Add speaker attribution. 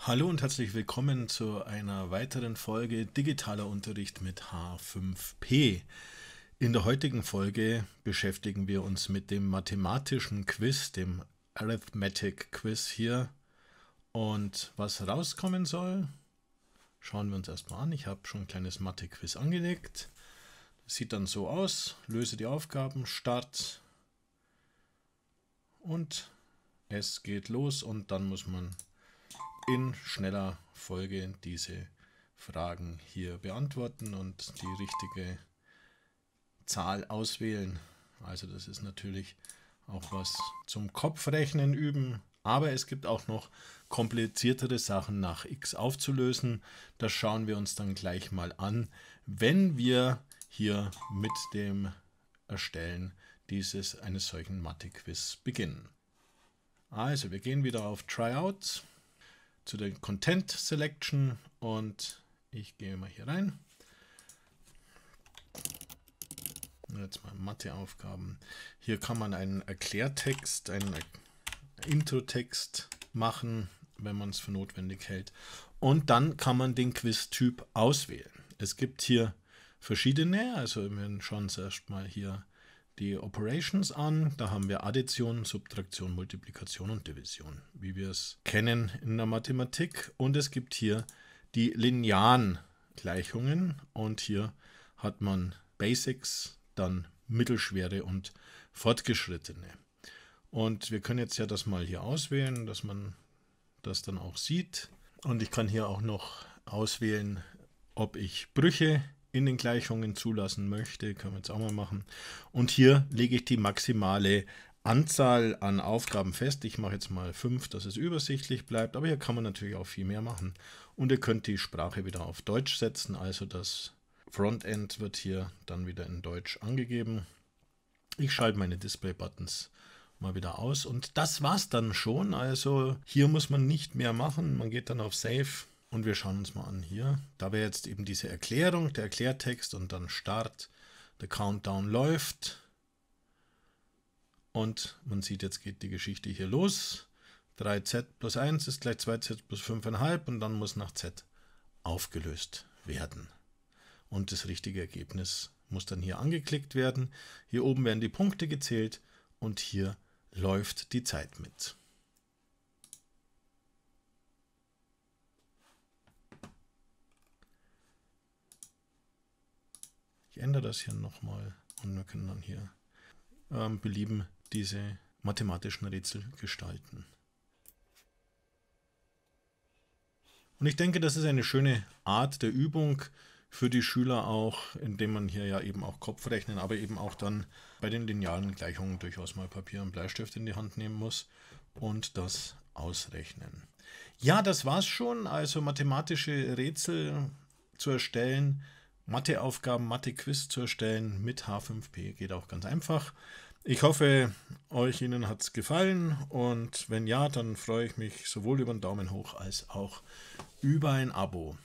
Speaker 1: Hallo und herzlich willkommen zu einer weiteren Folge Digitaler Unterricht mit H5P. In der heutigen Folge beschäftigen wir uns mit dem mathematischen Quiz, dem Arithmetic Quiz hier. Und was rauskommen soll, schauen wir uns erstmal an. Ich habe schon ein kleines Mathe-Quiz angelegt. Das sieht dann so aus. Löse die Aufgaben, Start und es geht los und dann muss man in schneller Folge diese Fragen hier beantworten und die richtige Zahl auswählen. Also das ist natürlich auch was zum Kopfrechnen üben. Aber es gibt auch noch kompliziertere Sachen nach x aufzulösen. Das schauen wir uns dann gleich mal an, wenn wir hier mit dem Erstellen dieses eines solchen Mathe-Quiz beginnen. Also wir gehen wieder auf Tryouts zu der Content Selection und ich gehe mal hier rein. Jetzt mal Matheaufgaben. Hier kann man einen Erklärtext, einen Intro-Text machen, wenn man es für notwendig hält. Und dann kann man den Quiz-Typ auswählen. Es gibt hier verschiedene, also wir schauen uns erstmal hier die Operations an. Da haben wir Addition, Subtraktion, Multiplikation und Division, wie wir es kennen in der Mathematik. Und es gibt hier die linearen Gleichungen. Und hier hat man Basics, dann mittelschwere und fortgeschrittene. Und wir können jetzt ja das mal hier auswählen, dass man das dann auch sieht. Und ich kann hier auch noch auswählen, ob ich Brüche in den Gleichungen zulassen möchte, können wir jetzt auch mal machen. Und hier lege ich die maximale Anzahl an Aufgaben fest. Ich mache jetzt mal 5, dass es übersichtlich bleibt, aber hier kann man natürlich auch viel mehr machen. Und ihr könnt die Sprache wieder auf Deutsch setzen, also das Frontend wird hier dann wieder in Deutsch angegeben. Ich schalte meine Display-Buttons mal wieder aus und das war's dann schon. Also hier muss man nicht mehr machen. Man geht dann auf Save und wir schauen uns mal an hier. Da wäre jetzt eben diese Erklärung, der Erklärtext und dann Start. Der Countdown läuft. Und man sieht, jetzt geht die Geschichte hier los. 3z plus 1 ist gleich 2z plus 5,5 und dann muss nach z aufgelöst werden. Und das richtige Ergebnis muss dann hier angeklickt werden. Hier oben werden die Punkte gezählt und hier läuft die Zeit mit. Ich ändere das hier nochmal und wir können dann hier ähm, belieben diese mathematischen Rätsel gestalten. Und ich denke, das ist eine schöne Art der Übung für die Schüler auch, indem man hier ja eben auch Kopfrechnen, aber eben auch dann bei den linearen Gleichungen durchaus mal Papier und Bleistift in die Hand nehmen muss und das ausrechnen. Ja, das war's schon. Also mathematische Rätsel zu erstellen, Matheaufgaben, Mathe-Quiz zu erstellen mit H5P. Geht auch ganz einfach. Ich hoffe, euch Ihnen hat es gefallen und wenn ja, dann freue ich mich sowohl über einen Daumen hoch als auch über ein Abo.